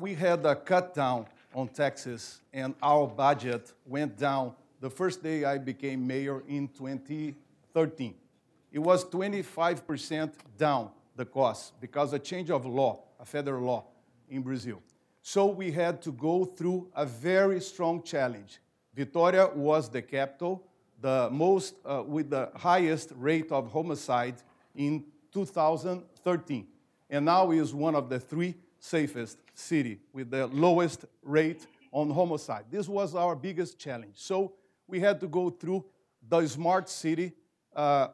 We had a cut down on taxes, and our budget went down the first day I became mayor in 2013. It was 25% down the cost because a change of law, a federal law in Brazil. So we had to go through a very strong challenge. Vitória was the capital, the most uh, with the highest rate of homicide in 2013, and now is one of the three safest city with the lowest rate on homicide. This was our biggest challenge. So we had to go through the smart city uh,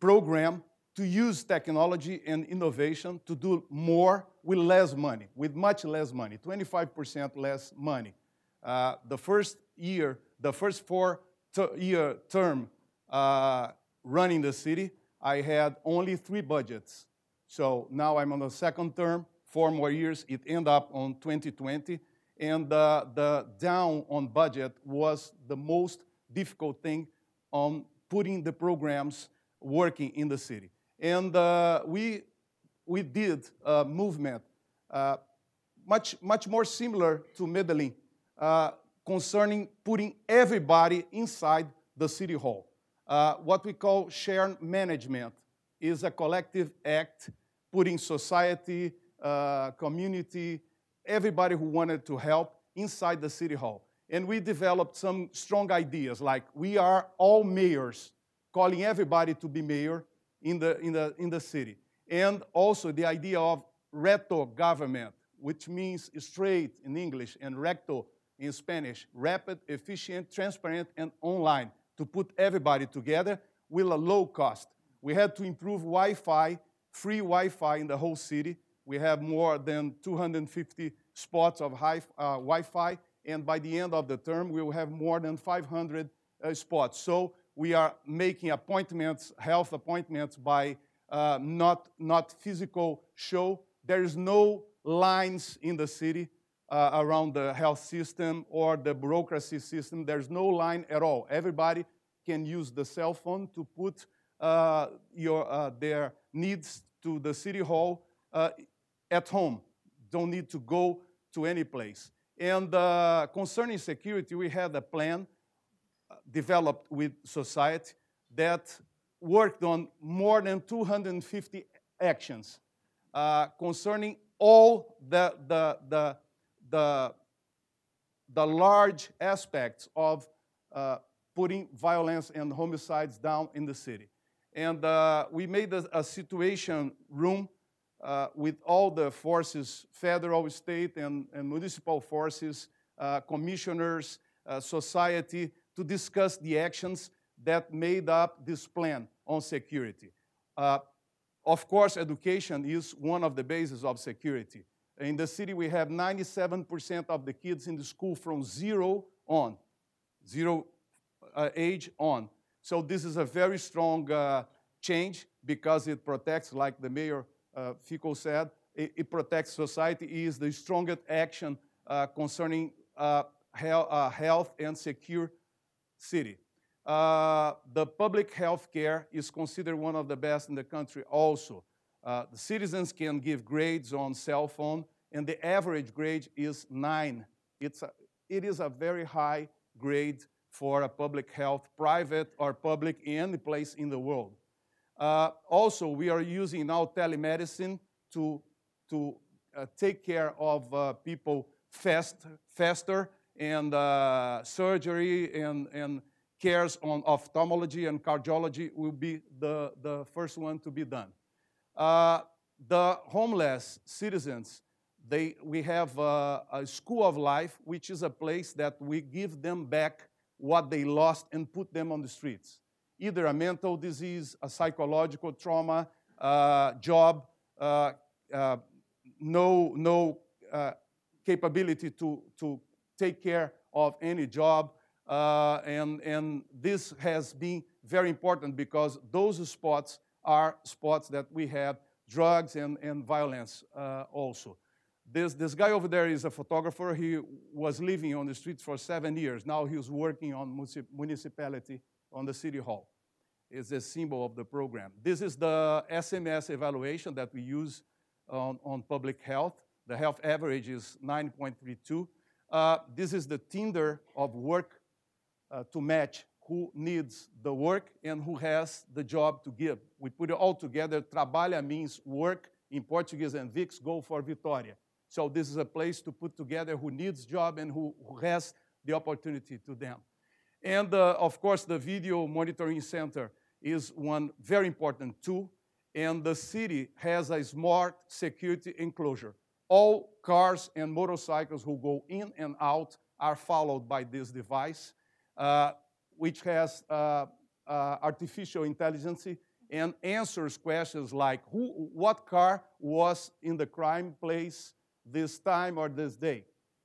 program to use technology and innovation to do more with less money, with much less money, 25% less money. Uh, the first year, the first four ter year term uh, running the city, I had only three budgets. So now I'm on the second term four more years, it ended up on 2020. And uh, the down on budget was the most difficult thing on putting the programs working in the city. And uh, we, we did a movement uh, much, much more similar to Medellin uh, concerning putting everybody inside the city hall. Uh, what we call shared management is a collective act putting society, uh, community, everybody who wanted to help inside the city hall. And we developed some strong ideas like we are all mayors, calling everybody to be mayor in the, in the, in the city. And also the idea of reto government, which means straight in English and recto in Spanish, rapid, efficient, transparent, and online to put everybody together with a low cost. We had to improve Wi Fi, free Wi Fi in the whole city we have more than 250 spots of high, uh, Wi-Fi, and by the end of the term, we will have more than 500 uh, spots. So we are making appointments, health appointments, by uh, not, not physical show. There is no lines in the city uh, around the health system or the bureaucracy system. There's no line at all. Everybody can use the cell phone to put uh, your, uh, their needs to the city hall uh, at home, don't need to go to any place. And uh, concerning security, we had a plan uh, developed with society that worked on more than 250 actions uh, concerning all the, the, the, the, the large aspects of uh, putting violence and homicides down in the city. And uh, we made a, a, situation room uh, with all the forces, federal, state, and, and municipal forces, uh, commissioners, uh, society, to discuss the actions that made up this plan on security. Uh, of course, education is one of the bases of security. In the city, we have 97% of the kids in the school from zero on, zero uh, age on. So this is a very strong change because it protects, like the mayor uh, Fico said, it, it, protects society, it is the strongest action uh, concerning uh, health, uh, health and secure city. the public health care is considered one of the best in the country also. the citizens can give grades on cell phone, and the average grade is nine. It's a, it is a very high grade for a public health, private or public, in any place in the world. Uh, also, we are using now telemedicine to, to uh, take care of uh, people fast, faster and uh, surgery and, and cares on ophthalmology and cardiology will be the, the first one to be done. Uh, the homeless citizens, they, we have a, a school of life, which is a place that we give them back what they lost and put them on the streets either a mental disease, a psychological trauma, uh, job, uh, uh, no, no uh, capability to, to take care of any job. Uh, and, and this has been very important because those spots are spots that we have drugs and, and violence uh, also. This, this guy over there is a photographer. He was living on the streets for seven years. Now he's working on municipality on the City Hall. It's a symbol of the program. This is the SMS evaluation that we use on, on public health. The health average is 9.32. Uh, this is the Tinder of work uh, to match who needs the work and who has the job to give. We put it all together. Trabalha means work in Portuguese, and VIX go for Vitória. So this is a place to put together who needs job and who, who has the opportunity to them. And uh, of course, the video monitoring center is one very important tool. And the city has a smart security enclosure. All cars and motorcycles who go in and out are followed by this device, uh, which has uh, uh artificial intelligence and answers questions like who, what car was in the crime place this time or this day.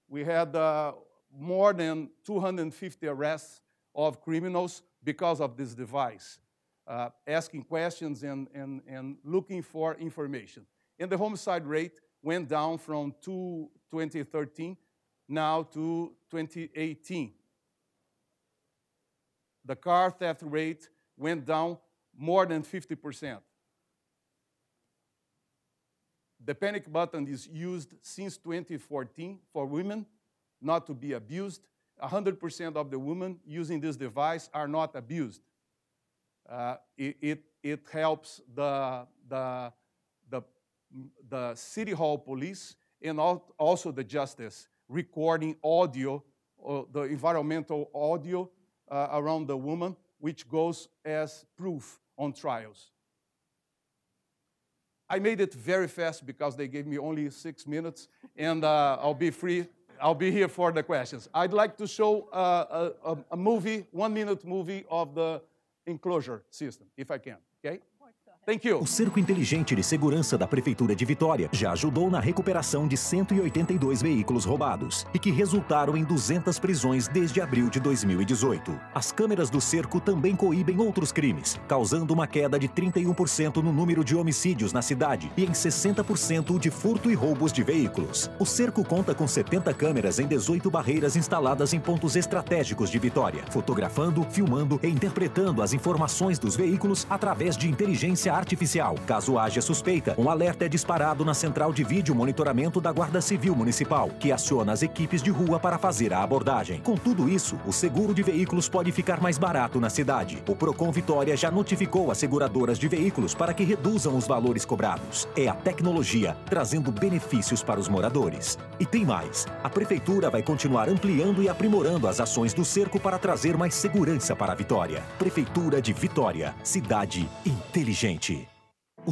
We had uh, more than 250 arrests of criminals because of this device, uh, asking questions and, and, and looking for information. And the homicide rate went down from 2013 now to 2018. The car theft rate went down more than 50%. The panic button is used since 2014 for women not to be abused 100% of the women using this device are not abused. Uh, it, it, it, helps the, the, the, the city hall police and also the justice recording audio, uh, the environmental audio uh, around the woman, which goes as proof on trials. I made it very fast because they gave me only six minutes, and uh, I'll be free I'll be here for the questions. I'd like to show uh, uh, a, a movie, one minute movie of the enclosure system, if I can, okay? Thank you. O Cerco Inteligente de Segurança da Prefeitura de Vitória já ajudou na recuperação de 182 veículos roubados e que resultaram em 200 prisões desde abril de 2018. As câmeras do cerco também coíbem outros crimes, causando uma queda de 31% no número de homicídios na cidade e em 60% de furto e roubos de veículos. O cerco conta com 70 câmeras em 18 barreiras instaladas em pontos estratégicos de Vitória, fotografando, filmando e interpretando as informações dos veículos através de inteligência artificial. Caso haja suspeita, um alerta é disparado na central de vídeo monitoramento da Guarda Civil Municipal, que aciona as equipes de rua para fazer a abordagem. Com tudo isso, o seguro de veículos pode ficar mais barato na cidade. O Procon Vitória já notificou as seguradoras de veículos para que reduzam os valores cobrados. É a tecnologia trazendo benefícios para os moradores. E tem mais. A prefeitura vai continuar ampliando e aprimorando as ações do cerco para trazer mais segurança para a Vitória. Prefeitura de Vitória, cidade inteligente.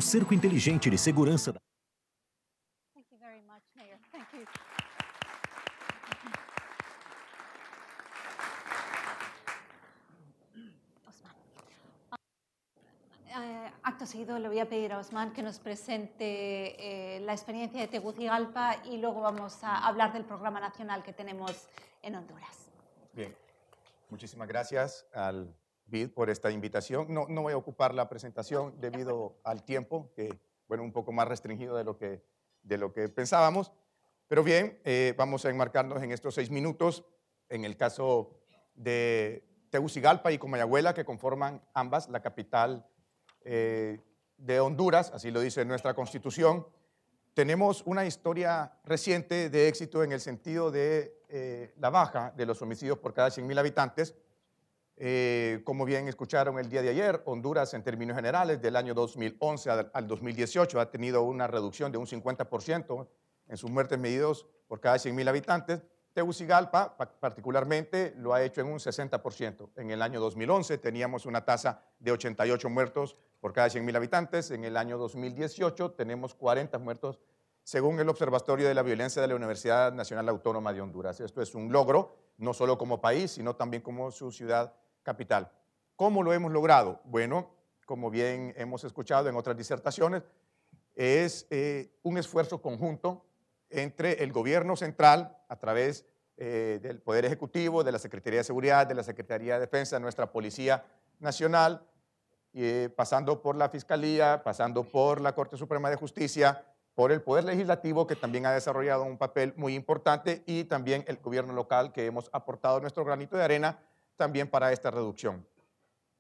cerco inteligente de segurança acto seguido le voy a pedir a Osman que nos presente eh, la experiencia de Tegucigalpa y luego vamos a hablar del programa nacional que tenemos en Honduras. Bien, muchísimas gracias al por esta invitación. No, no voy a ocupar la presentación debido al tiempo, que, bueno, un poco más restringido de lo que, de lo que pensábamos. Pero bien, eh, vamos a enmarcarnos en estos seis minutos, en el caso de Tegucigalpa y Comayagüela, que conforman ambas la capital eh, de Honduras, así lo dice nuestra constitución. Tenemos una historia reciente de éxito en el sentido de eh, la baja de los homicidios por cada 100.000 habitantes, eh, como bien escucharon el día de ayer, Honduras en términos generales del año 2011 al 2018 ha tenido una reducción de un 50% en sus muertes medidos por cada 100.000 habitantes. Tegucigalpa particularmente lo ha hecho en un 60%. En el año 2011 teníamos una tasa de 88 muertos por cada 100.000 habitantes. En el año 2018 tenemos 40 muertos según el Observatorio de la Violencia de la Universidad Nacional Autónoma de Honduras. Esto es un logro, no solo como país, sino también como su ciudad capital. ¿Cómo lo hemos logrado? Bueno, como bien hemos escuchado en otras disertaciones, es eh, un esfuerzo conjunto entre el gobierno central, a través eh, del Poder Ejecutivo, de la Secretaría de Seguridad, de la Secretaría de Defensa, nuestra Policía Nacional, eh, pasando por la Fiscalía, pasando por la Corte Suprema de Justicia, por el Poder Legislativo, que también ha desarrollado un papel muy importante, y también el gobierno local, que hemos aportado nuestro granito de arena también para esta reducción.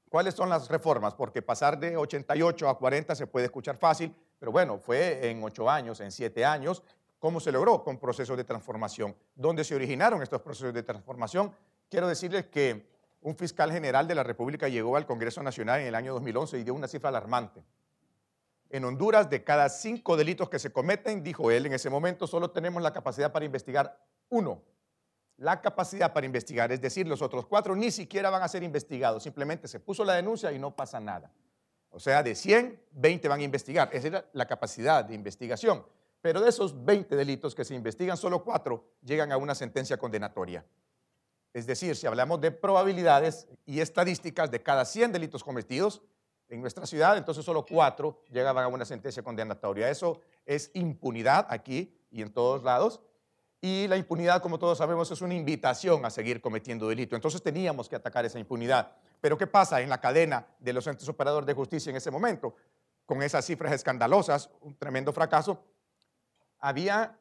¿Cuáles son las reformas? Porque pasar de 88 a 40 se puede escuchar fácil, pero bueno, fue en ocho años, en siete años. ¿Cómo se logró? Con procesos de transformación. ¿Dónde se originaron estos procesos de transformación? Quiero decirles que un fiscal general de la República llegó al Congreso Nacional en el año 2011 y dio una cifra alarmante. En Honduras, de cada cinco delitos que se cometen, dijo él, en ese momento solo tenemos la capacidad para investigar uno la capacidad para investigar. Es decir, los otros cuatro ni siquiera van a ser investigados. Simplemente se puso la denuncia y no pasa nada. O sea, de 100, 20 van a investigar. Esa es la capacidad de investigación. Pero de esos 20 delitos que se investigan, solo cuatro llegan a una sentencia condenatoria. Es decir, si hablamos de probabilidades y estadísticas de cada 100 delitos cometidos en nuestra ciudad, entonces solo cuatro llegaban a una sentencia condenatoria. Eso es impunidad aquí y en todos lados y la impunidad, como todos sabemos, es una invitación a seguir cometiendo delito. Entonces teníamos que atacar esa impunidad. Pero ¿qué pasa en la cadena de los entes operadores de justicia en ese momento? Con esas cifras escandalosas, un tremendo fracaso, había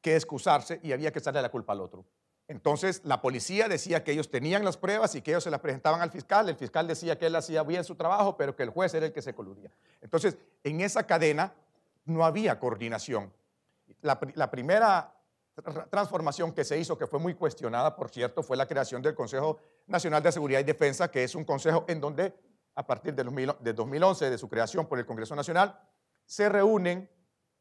que excusarse y había que echarle la culpa al otro. Entonces la policía decía que ellos tenían las pruebas y que ellos se las presentaban al fiscal. El fiscal decía que él hacía bien su trabajo, pero que el juez era el que se coludía. Entonces, en esa cadena no había coordinación. La, la primera transformación que se hizo, que fue muy cuestionada, por cierto, fue la creación del Consejo Nacional de Seguridad y Defensa, que es un consejo en donde, a partir de, los 2011, de su creación por el Congreso Nacional, se reúnen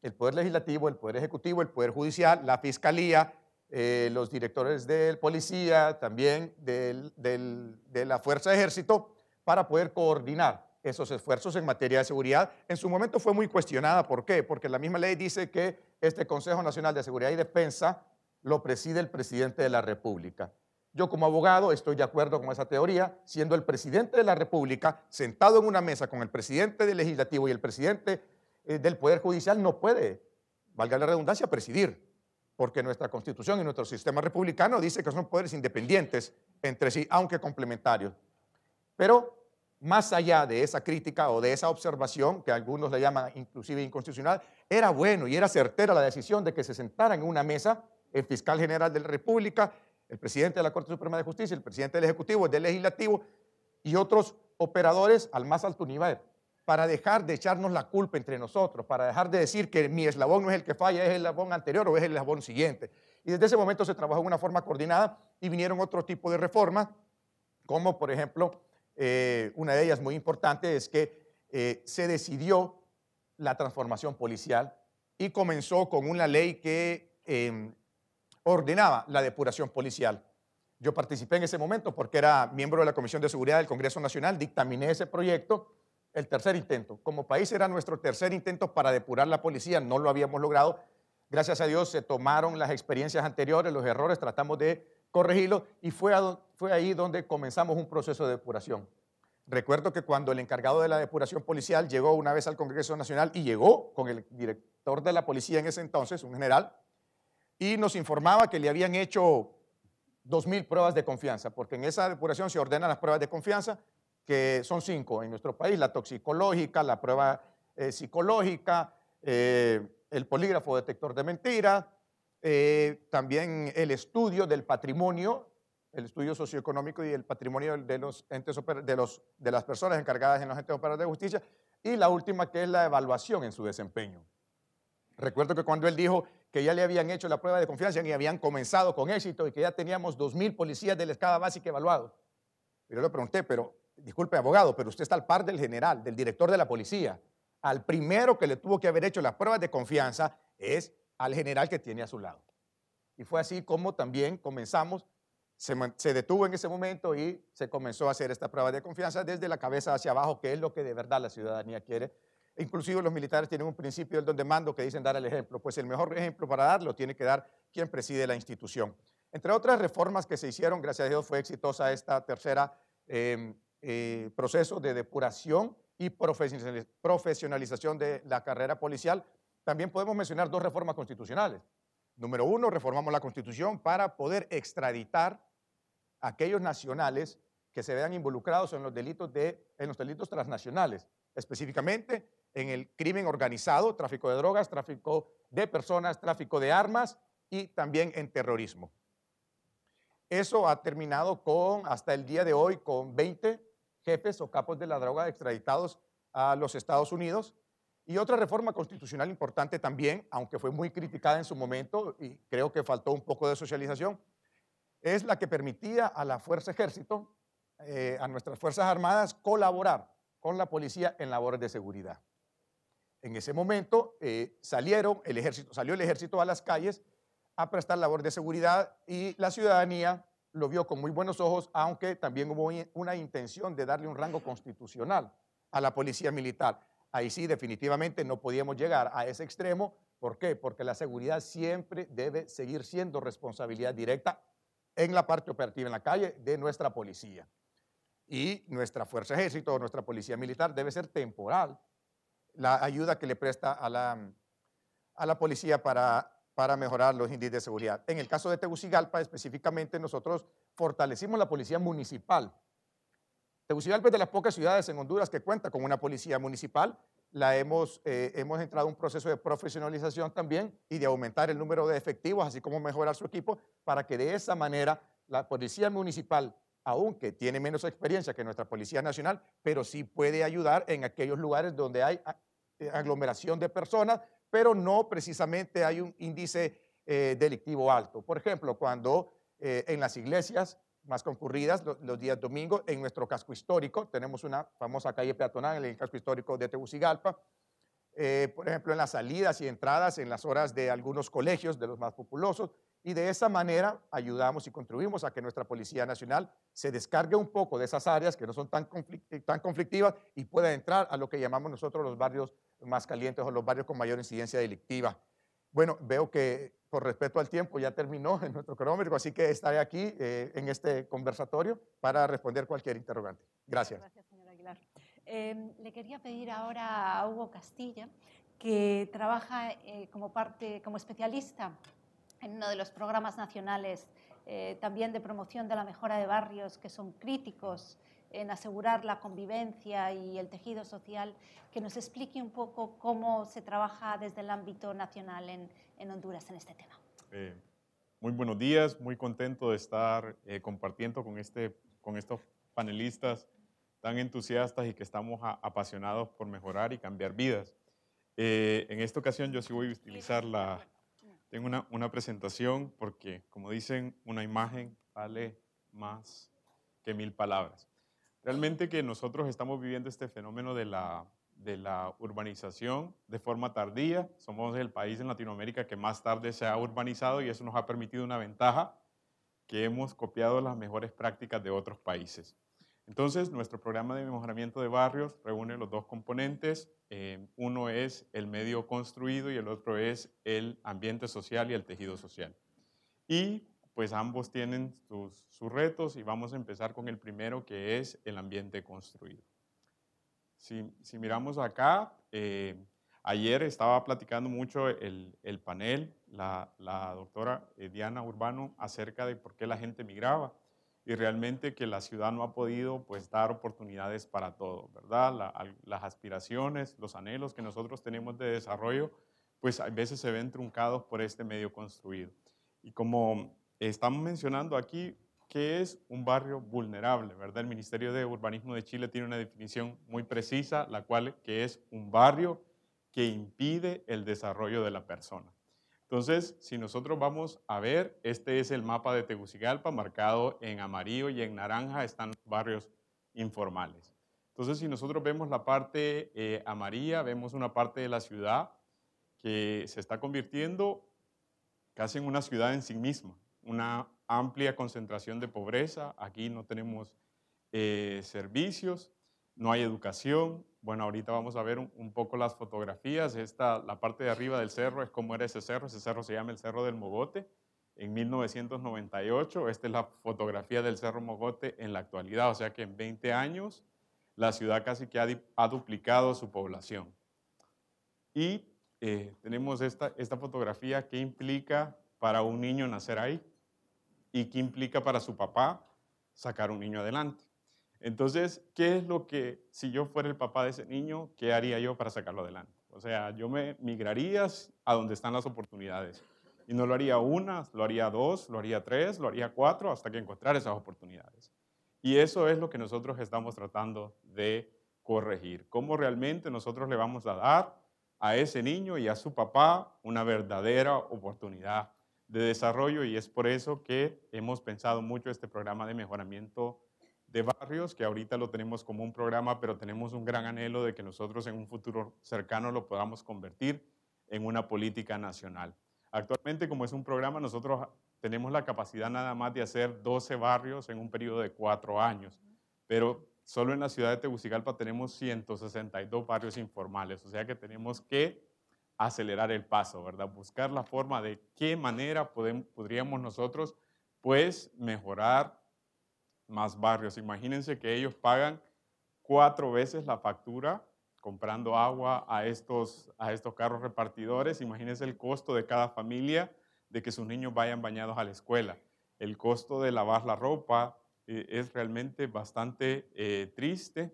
el Poder Legislativo, el Poder Ejecutivo, el Poder Judicial, la Fiscalía, eh, los directores del Policía, también de la Fuerza de Ejército, para poder coordinar esos esfuerzos en materia de seguridad. En su momento fue muy cuestionada. ¿Por qué? Porque la misma ley dice que este Consejo Nacional de Seguridad y Defensa lo preside el presidente de la República. Yo como abogado estoy de acuerdo con esa teoría, siendo el presidente de la República sentado en una mesa con el presidente del Legislativo y el presidente eh, del Poder Judicial no puede, valga la redundancia, presidir, porque nuestra Constitución y nuestro sistema republicano dice que son poderes independientes entre sí, aunque complementarios. Pero más allá de esa crítica o de esa observación, que algunos la llaman inclusive inconstitucional, era bueno y era certera la decisión de que se sentaran en una mesa el fiscal general de la República, el presidente de la Corte Suprema de Justicia, el presidente del Ejecutivo, el del Legislativo y otros operadores al más alto nivel, para dejar de echarnos la culpa entre nosotros, para dejar de decir que mi eslabón no es el que falla, es el eslabón anterior o es el eslabón siguiente. Y desde ese momento se trabajó de una forma coordinada y vinieron otro tipo de reformas, como por ejemplo eh, una de ellas muy importante es que eh, se decidió la transformación policial y comenzó con una ley que em, ordenaba la depuración policial. Yo participé en ese momento porque era miembro de la Comisión de Seguridad del Congreso Nacional, dictaminé ese proyecto, el tercer intento. Como país era nuestro tercer intento para depurar la policía, no lo habíamos logrado. Gracias a Dios se tomaron las experiencias anteriores, los errores, tratamos de corregirlos y fue a fue ahí donde comenzamos un proceso de depuración. Recuerdo que cuando el encargado de la depuración policial llegó una vez al Congreso Nacional y llegó con el director de la policía en ese entonces, un general, y nos informaba que le habían hecho 2.000 pruebas de confianza, porque en esa depuración se ordenan las pruebas de confianza, que son cinco en nuestro país, la toxicológica, la prueba eh, psicológica, eh, el polígrafo detector de mentira, eh, también el estudio del patrimonio el estudio socioeconómico y el patrimonio de, los entes de, los, de las personas encargadas en los entes operadores de justicia, y la última que es la evaluación en su desempeño. Recuerdo que cuando él dijo que ya le habían hecho la prueba de confianza y habían comenzado con éxito y que ya teníamos 2.000 policías de la escala básica evaluados, yo le pregunté, pero disculpe abogado, pero usted está al par del general, del director de la policía. Al primero que le tuvo que haber hecho las pruebas de confianza es al general que tiene a su lado. Y fue así como también comenzamos se, detuvo en ese momento y se comenzó a hacer esta prueba de confianza desde la cabeza hacia abajo, que es lo que de verdad la ciudadanía quiere. Inclusive los militares tienen un principio del don de mando que dicen dar el ejemplo. Pues el mejor ejemplo para darlo tiene que dar quien preside la institución. Entre otras reformas que se hicieron, gracias a Dios fue exitosa esta tercera em, eh, proceso de depuración y profesionalización de la carrera policial. También podemos mencionar dos reformas constitucionales. Número uno, reformamos la constitución para poder extraditar aquellos nacionales que se vean involucrados en los delitos, en los delitos transnacionales, específicamente en el crimen organizado, tráfico de drogas, tráfico de personas, tráfico de armas y también en terrorismo. Eso ha terminado con, hasta el día de hoy, con 20 jefes o capos de la droga extraditados a los Estados Unidos. Y otra reforma constitucional importante también, aunque fue muy criticada en su momento y creo que faltó un poco de socialización, es la que permitía a la Fuerza Ejército, eh, a nuestras Fuerzas Armadas, colaborar con la policía en labores de seguridad. En ese momento eh, salieron el ejército, salió el ejército a las calles a prestar labor de seguridad y la ciudadanía lo vio con muy buenos ojos, aunque también hubo una intención de darle un rango constitucional a la policía militar. Ahí sí, definitivamente no podíamos llegar a ese extremo. ¿Por qué? Porque la seguridad siempre debe seguir siendo responsabilidad directa en la parte operativa en la calle de nuestra policía. Y nuestra fuerza ejército, nuestra policía militar debe ser temporal. La ayuda que le presta a la, a la policía para, para mejorar los índices de seguridad. En el caso de Tegucigalpa, específicamente, nosotros fortalecimos la policía municipal. Tegucigalpa es de las pocas ciudades en Honduras que cuenta con una policía municipal la hemos, eh, hemos entrado en un proceso de profesionalización también y de aumentar el número de efectivos, así como mejorar su equipo, para que de esa manera la Policía Municipal, aunque tiene menos experiencia que nuestra Policía Nacional, pero sí puede ayudar en aquellos lugares donde hay ah, eh, aglomeración de personas, pero no precisamente hay un índice eh, delictivo alto. Por ejemplo, cuando en las iglesias más concurridas, los, días domingos, en nuestro casco histórico. Tenemos una famosa calle peatonal en el casco histórico de Tegucigalpa. Eh, por ejemplo, en las salidas y entradas, en las horas de algunos colegios, de los más populosos. Y de esa manera ayudamos y contribuimos a que nuestra Policía Nacional se descargue un poco de esas áreas que no son tan, tan conflictivas y pueda entrar a lo que llamamos nosotros los barrios más calientes o los barrios con mayor incidencia delictiva. Bueno, veo que por respeto al tiempo, ya terminó en nuestro cronómetro, así que estaré aquí eh, en este conversatorio para responder cualquier interrogante. Gracias. Gracias, señor Aguilar. Em, le quería pedir ahora a Hugo Castilla, que trabaja eh, como, parte, como especialista en uno de los programas nacionales eh, también de promoción de la mejora de barrios que son críticos en asegurar la convivencia y el tejido social, que nos explique un poco cómo se trabaja desde el ámbito nacional en, en Honduras en este tema. Eh, muy buenos días, muy contento de estar eh, compartiendo con, este, con estos panelistas tan entusiastas y que estamos apasionados por mejorar y cambiar vidas. Eh, en esta ocasión yo sí voy a utilizar la... Tengo una presentación porque, como dicen, una imagen vale más que mil palabras. Realmente que nosotros estamos viviendo este fenómeno de la de la urbanización de forma tardía. Somos el país en Latinoamérica que más tarde se ha urbanizado y eso nos ha permitido una ventaja que hemos copiado las mejores prácticas de otros países. Entonces, nuestro programa de mejoramiento de barrios reúne los dos componentes. Eh, uno es el medio construido y el otro es el ambiente social y el tejido social. Y pues ambos tienen sus retos y vamos a empezar con el primero que es el ambiente construido. Si, miramos acá, eh, ayer estaba platicando mucho el, panel, la, doctora eh, Diana Urbano, acerca de por qué la gente migraba y realmente que la ciudad no ha podido pues dar oportunidades para todo, ¿verdad? las aspiraciones, los anhelos que nosotros tenemos de desarrollo, pues a veces se ven truncados por este medio construido. Y como estamos mencionando aquí, que es un barrio vulnerable? ¿verdad? El Ministerio de Urbanismo de Chile tiene una definición muy precisa, la cual que es un barrio que impide el desarrollo de la persona. Entonces, si nosotros vamos a ver, este es el mapa de Tegucigalpa, marcado en amarillo y en naranja están barrios informales. Entonces, si nosotros vemos la parte eh, amarilla, vemos una parte de la ciudad que se está convirtiendo casi en una ciudad en sí misma, una amplia concentración de pobreza, aquí no tenemos eh, servicios, no hay educación. Bueno, ahorita vamos a ver un, poco las fotografías. Esta, la parte de arriba del cerro es como era ese cerro, ese cerro se llama el Cerro del Mogote en 1998. Esta es la fotografía del Cerro Mogote en la actualidad, o sea que en 20 años la ciudad casi que ha, duplicado su población. Y eh, tenemos esta, esta fotografía que implica para un niño nacer ahí y qué implica para su papá sacar un niño adelante. Entonces, ¿qué es lo que, si yo fuera el papá de ese niño, qué haría yo para sacarlo adelante? O sea, yo me migraría a donde están las oportunidades. Y no lo haría una, lo haría dos, lo haría tres, lo haría cuatro, hasta que encontrar esas oportunidades. Y eso es lo que nosotros estamos tratando de corregir. Cómo realmente nosotros le vamos a dar a ese niño y a su papá una verdadera oportunidad de desarrollo y es por eso que hemos pensado mucho este programa de mejoramiento de barrios, que ahorita lo tenemos como un programa, pero tenemos un gran anhelo de que nosotros en un futuro cercano lo podamos convertir en una política nacional. Actualmente, como es un programa, nosotros tenemos la capacidad nada más de hacer 12 barrios en un periodo de cuatro años, pero solo en la ciudad de Tegucigalpa tenemos 162 barrios informales, o sea que tenemos que acelerar el paso, ¿verdad? Buscar la forma de qué manera podríamos nosotros, pues, mejorar más barrios. Imagínense que ellos pagan cuatro veces la factura comprando agua a estos, a estos carros repartidores. Imagínense el costo de cada familia de que sus niños vayan bañados a la escuela. El costo de lavar la ropa eh, es realmente bastante eh, triste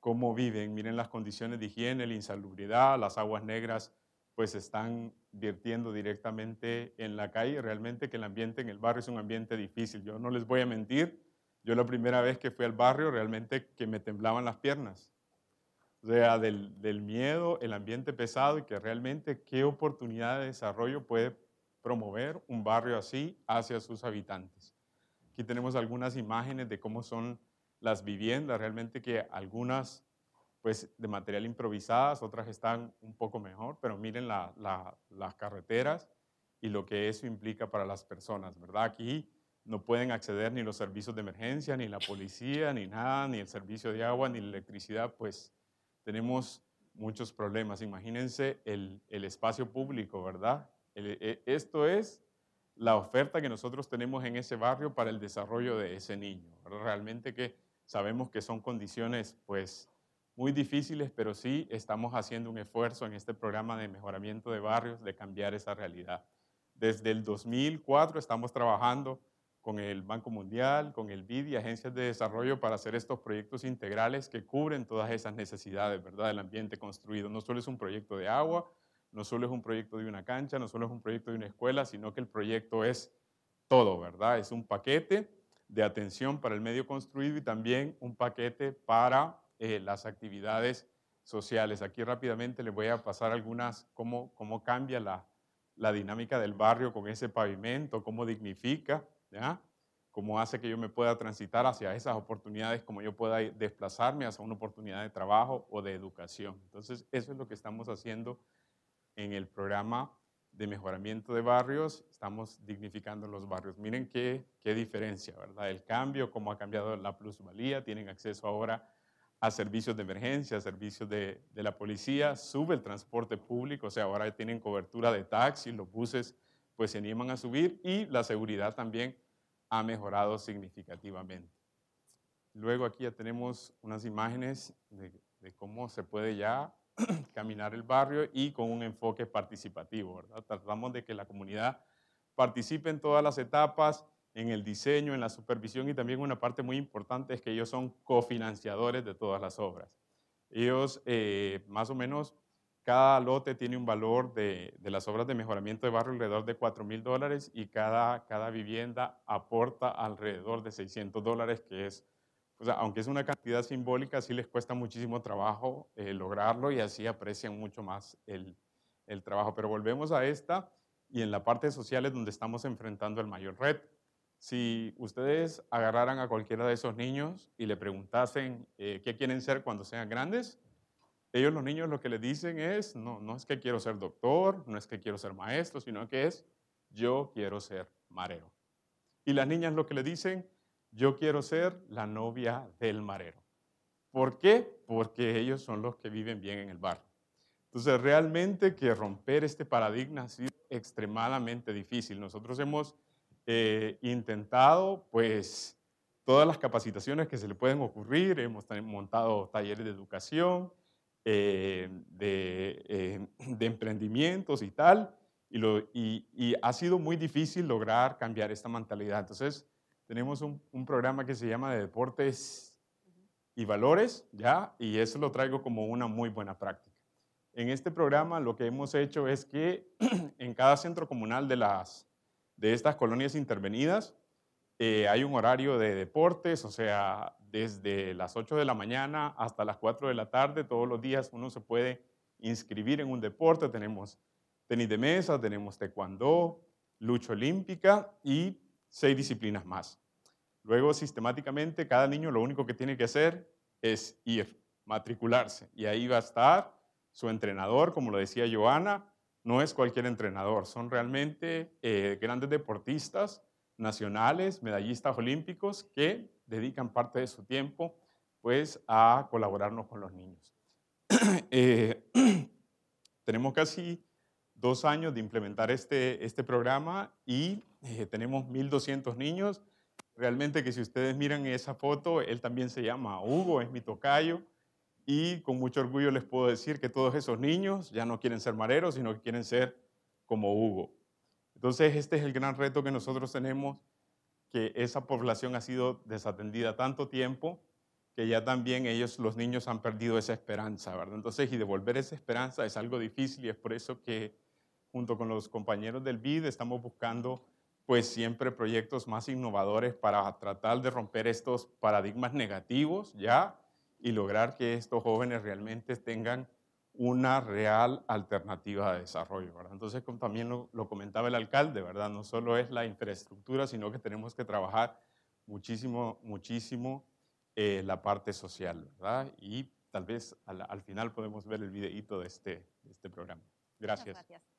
cómo viven. Miren las condiciones de higiene, la insalubridad, las aguas negras pues están virtiendo directamente en la calle. Realmente que el ambiente en el barrio es un ambiente difícil. Yo no les voy a mentir, yo la primera vez que fui al barrio realmente que me temblaban las piernas. O sea, del miedo, el ambiente pesado y que realmente qué oportunidad de desarrollo puede promover un barrio así hacia sus habitantes. Aquí tenemos algunas imágenes de cómo son las viviendas, realmente que algunas pues de material improvisadas, otras están un poco mejor, pero miren las carreteras y lo que eso implica para las personas, ¿verdad? Aquí no pueden acceder ni los servicios de emergencia, ni la policía, ni nada, ni el servicio de agua, ni la electricidad, pues tenemos muchos problemas. Imagínense el, espacio público, ¿verdad? E, esto es la oferta que nosotros tenemos en ese barrio para el desarrollo de ese niño. Realmente que sabemos que son condiciones, pues, muy difíciles, pero sí estamos haciendo un esfuerzo en este programa de mejoramiento de barrios de cambiar esa realidad. Desde el 2004 estamos trabajando con el Banco Mundial, con el BID y agencias de desarrollo para hacer estos proyectos integrales que cubren todas esas necesidades, ¿verdad?, del ambiente construido. No solo es un proyecto de agua, no solo es un proyecto de una cancha, no solo es un proyecto de una escuela, sino que el proyecto es todo, ¿verdad? Es un paquete de atención para el medio construido y también un paquete para eh, las actividades sociales. Aquí rápidamente les voy a pasar algunas, cómo, cómo cambia la, dinámica del barrio con ese pavimento, cómo dignifica, ¿ya? cómo hace que yo me pueda transitar hacia esas oportunidades, cómo yo pueda desplazarme hacia una oportunidad de trabajo o de educación. Entonces, eso es lo que estamos haciendo en el programa de mejoramiento de barrios, estamos dignificando los barrios. Miren qué, qué diferencia, ¿verdad? El cambio, cómo ha cambiado la plusvalía, tienen acceso ahora a servicios de emergencia, a servicios de, la policía, sube el transporte público, o sea, ahora tienen cobertura de taxi, los buses pues se animan a subir y la seguridad también ha mejorado significativamente. Luego aquí ya tenemos unas imágenes de, de cómo se puede ya caminar el barrio y con un enfoque participativo, ¿verdad? Tratamos de que la comunidad participe en todas las etapas, en el diseño, en la supervisión y también una parte muy importante es que ellos son cofinanciadores de todas las obras. Ellos eh, más o menos cada lote tiene un valor de, las obras de mejoramiento de barrio alrededor de 4 mil dólares y cada, cada vivienda aporta alrededor de 600 dólares, que es, aunque es una cantidad simbólica, sí les cuesta muchísimo trabajo eh, lograrlo y así aprecian mucho más el, el, trabajo. Pero volvemos a esta y en la parte social es donde estamos enfrentando el mayor reto. Si ustedes agarraran a cualquiera de esos niños y le preguntasen eh, qué quieren ser cuando sean grandes, ellos los niños lo que les dicen es, no, no es que quiero ser doctor, no es que quiero ser maestro, sino que es, yo quiero ser marero. Y las niñas lo que le dicen, yo quiero ser la novia del marero. ¿Por qué? Porque ellos son los que viven bien en el barrio. Entonces, realmente que romper este paradigma ha sido extremadamente difícil. Nosotros hemos eh, intentado pues todas las capacitaciones que se le pueden ocurrir, hemos montado talleres de educación, eh, eh, de, emprendimientos y tal, y, lo, y, ha sido muy difícil lograr cambiar esta mentalidad. Entonces, tenemos un, un, programa que se llama de deportes y valores, ¿ya? Y eso lo traigo como una muy buena práctica. En este programa lo que hemos hecho es que en cada centro comunal de las de estas colonias intervenidas. Eh, hay un horario de deportes, o sea, desde las 8 de la mañana hasta las 4 de la tarde, todos los días uno se puede inscribir en un deporte. Tenemos tenis de mesa, tenemos taekwondo, lucha olímpica y seis disciplinas más. Luego, sistemáticamente, cada niño lo único que tiene que hacer es ir, matricularse. Y ahí va a estar su entrenador, como lo decía Joana, no es cualquier entrenador, son realmente eh, grandes deportistas nacionales, medallistas olímpicos que dedican parte de su tiempo pues a colaborarnos con los niños. Eh, tenemos casi dos años de implementar este, este programa y eh, tenemos 1.200 niños. Realmente que si ustedes miran esa foto, él también se llama Hugo, es mi tocayo. Y con mucho orgullo les puedo decir que todos esos niños ya no quieren ser mareros, sino que quieren ser como Hugo. Entonces, este es el gran reto que nosotros tenemos, que esa población ha sido desatendida tanto tiempo que ya también ellos, los niños, han perdido esa esperanza, ¿verdad? Entonces, y devolver esa esperanza es algo difícil y es por eso que junto con los compañeros del BID estamos buscando pues siempre proyectos más innovadores para tratar de romper estos paradigmas negativos, ¿ya? y lograr que estos jóvenes realmente tengan una real alternativa de desarrollo. Entonces, como también lo, comentaba el alcalde, ¿verdad? no solo es la infraestructura, sino que tenemos que trabajar muchísimo, muchísimo eh, la parte social. Y tal vez al, final podemos ver el videíto de este, de este programa. Gracias.